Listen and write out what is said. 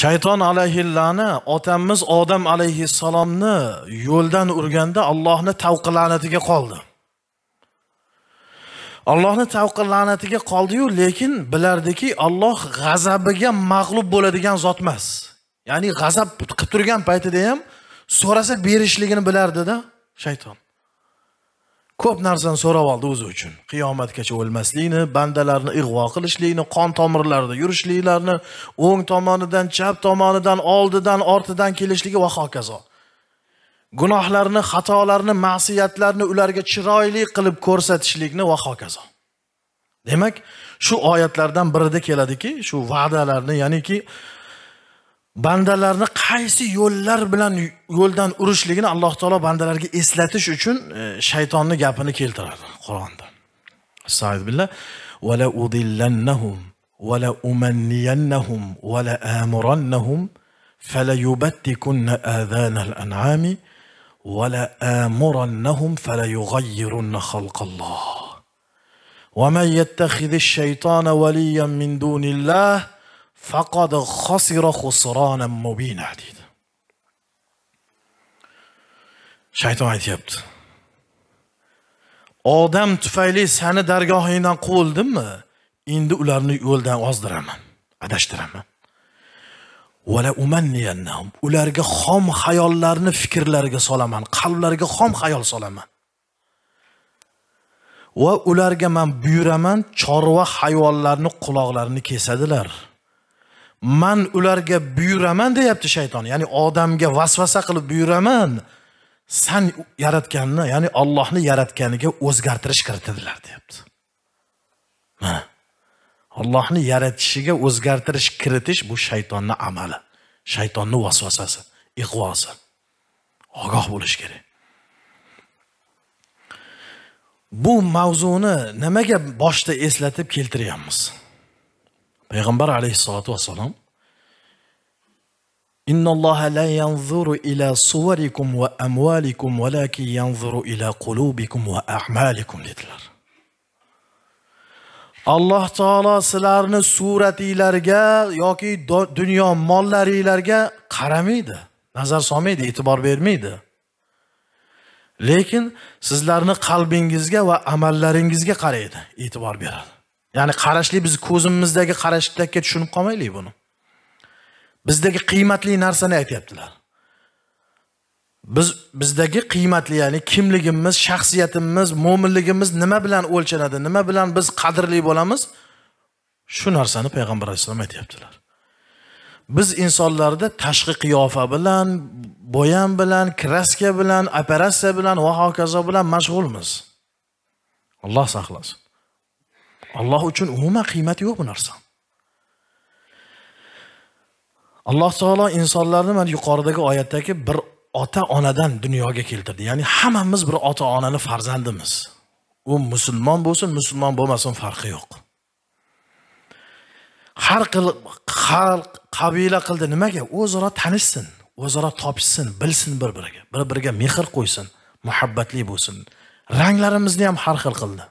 shayton alayhillani otamiz odam alayhissalomni yo'ldan urganda allohni tavqi la'natiga qoldi allohni tavqi la'natiga qoldiyu lekin bilardiki alloh g'azabiga mag'lub bo'ladigan zot emas ya'ni g'azab qilib turgan paytida ham so'rasa berishligini bilardida shayton ko'p narsani so'rab oldi o'zi uchun qiyomatgacha o'lmaslikni bandalarni ig'vo qilishlikni qon tomirlarida yurishliklarini o'ng tomonidan chap tomonidan oldidan ortidan kelishligi va hokazo gunohlarni xatolarni ma'siyatlarni ularga chiroyli qilib ko'rsatishlikni va hokazo demak shu oyatlardan birida keladiki shu va'dalarni ya'niki bandalarni qaysi yo'llar bilan yo'ldan urishligini alloh taolo bandalarga eslatish uchun shaytonni gapini keltiradi qur'onda billah vala udillannahum vala umanniyannahum vala amurannahum فليبتكن آذان الأنعام ولآمرنهم فليغيرن خلق الله ومن يتخذ الشيطان وليا من دون الله فقد xosira خسرانا مبينا deydi shayton aytyapti odam tufayli sani dargohingdan quvildimmi endi ularni yo'ldan ozdiraman adashtiraman ularga xom xayollarni fikrlariga solaman qalblariga xom xayol solaman va ularga man buyuraman chorva hayvonlarni quloqlarini kesadilar man ularga buyuraman deyapti shayton ya'ni odamga vasvasa qilib buyuraman san yaratganni ya'ni ollohni yaratganiga o'zgartirish kiritadilar deyapti mana ollohni yaratishiga o'zgartirish kiritish bu shaytonni amali shaytonni vasvasasi ig'vosi ogoh bo'lish kerak bu mavzuni nimaga boshda eslatib keltiryapmiz payg'ambar alayhissalotu vassalom innalloha la yanzuru ila suvarikum va amvalikum valakin yanzuru ila qulubikum va ahmalikum dedilar alloh taolo sizlarni suratinglarga yoki dunyo mollaringlarga qaramaydi nazar solmaydi e'tibor bermaydi lekin sizlarni qalbingizga va amallaringizga qaraydi e'tibor beradi ya'ni qarashlik biz ko'zimizdagi qarashlikka tushunib qolmaylik buni bizdagi qiymatli narsani aytyaptilar biz bizdagi qiymatli ya'ni kimligimiz shaxsiyatimiz mo'minligimiz nima bilan o'lchanadi nima bilan biz qadrli bo'lamiz shu narsani payg'ambar alayhissalom aytyaptilar biz insonlarda tashqi qiyofa bilan bo'yam bilan kraska bilan operatsiya bilan va hokazo bilan mashg'ulmiz alloh saqlasin alloh uchun umuman qiymati yo'q bu narsa alloh taolo insonlarni mana yuqoridagi oyatdagi bir ota onadan dunyoga keltirdi ya'ni hammamiz bir ota onani farzandimiz u musulmon bo'lsin musulmon bo'lmasin farqi yo'q har xil xalq qabila qildi nimaga o'zaro tanishsin o'zaro topishsin bilsin bir biriga bir biriga mehr qo'ysin muhabbatli bo'lsin ranglarimizni ham har xil qildi